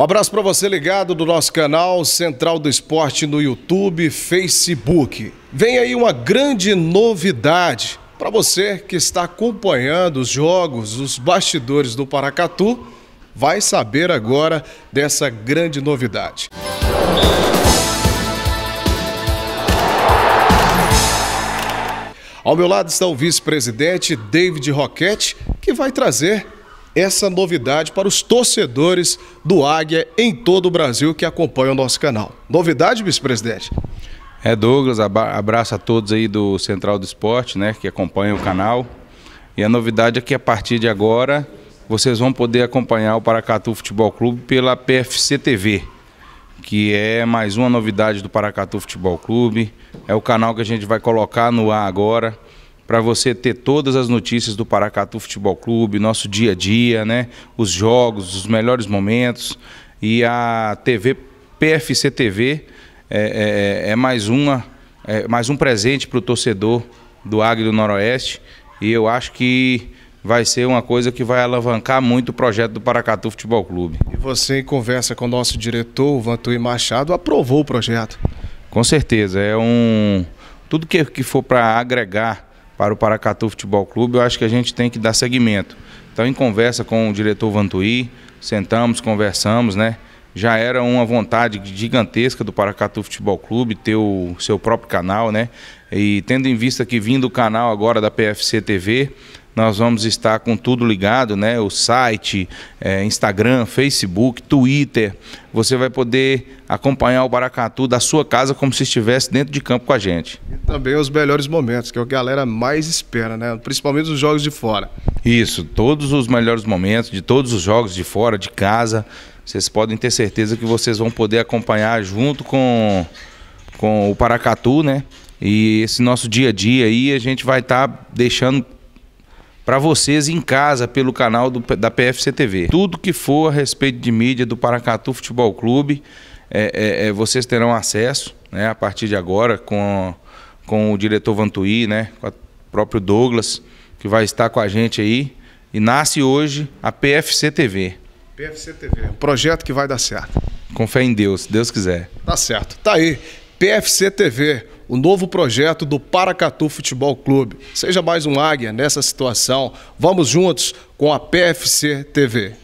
Um abraço para você ligado do nosso canal Central do Esporte no YouTube, Facebook. Vem aí uma grande novidade para você que está acompanhando os jogos, os bastidores do Paracatu, vai saber agora dessa grande novidade. Ao meu lado está o vice-presidente David Roquette, que vai trazer essa novidade para os torcedores do Águia em todo o Brasil que acompanham o nosso canal. Novidade, vice-presidente? É, Douglas, abraço a todos aí do Central do Esporte, né, que acompanham o canal. E a novidade é que a partir de agora vocês vão poder acompanhar o Paracatu Futebol Clube pela PFC TV, que é mais uma novidade do Paracatu Futebol Clube. É o canal que a gente vai colocar no ar agora para você ter todas as notícias do Paracatu Futebol Clube, nosso dia a dia, né? Os jogos, os melhores momentos. E a TV PFC TV é, é, é mais uma, é mais um presente para o torcedor do Águia do Noroeste. E eu acho que vai ser uma coisa que vai alavancar muito o projeto do Paracatu Futebol Clube. E você, em conversa com o nosso diretor, o Vantui Machado, aprovou o projeto? Com certeza. É um. Tudo que, que for para agregar para o Paracatu Futebol Clube, eu acho que a gente tem que dar seguimento. Então, em conversa com o diretor Vantuí, sentamos, conversamos, né? Já era uma vontade gigantesca do Paracatu Futebol Clube ter o seu próprio canal, né? E tendo em vista que vindo o canal agora da PFC TV, nós vamos estar com tudo ligado, né? O site, é, Instagram, Facebook, Twitter. Você vai poder acompanhar o Baracatu da sua casa como se estivesse dentro de campo com a gente. E também os melhores momentos, que é o que a galera mais espera, né? Principalmente os jogos de fora. Isso, todos os melhores momentos de todos os jogos de fora, de casa. Vocês podem ter certeza que vocês vão poder acompanhar junto com, com o Paracatu, né? E esse nosso dia a dia aí a gente vai estar tá deixando para vocês em casa pelo canal do, da PFC TV. Tudo que for a respeito de mídia do Paracatu Futebol Clube, é, é, é, vocês terão acesso né, a partir de agora com, com o diretor Vantuí, né, com o próprio Douglas, que vai estar com a gente aí. E nasce hoje a PFC TV. PFC TV, um projeto que vai dar certo. Com fé em Deus, se Deus quiser. Tá certo. Tá aí. PFC TV, o novo projeto do Paracatu Futebol Clube. Seja mais um águia nessa situação. Vamos juntos com a PFC TV.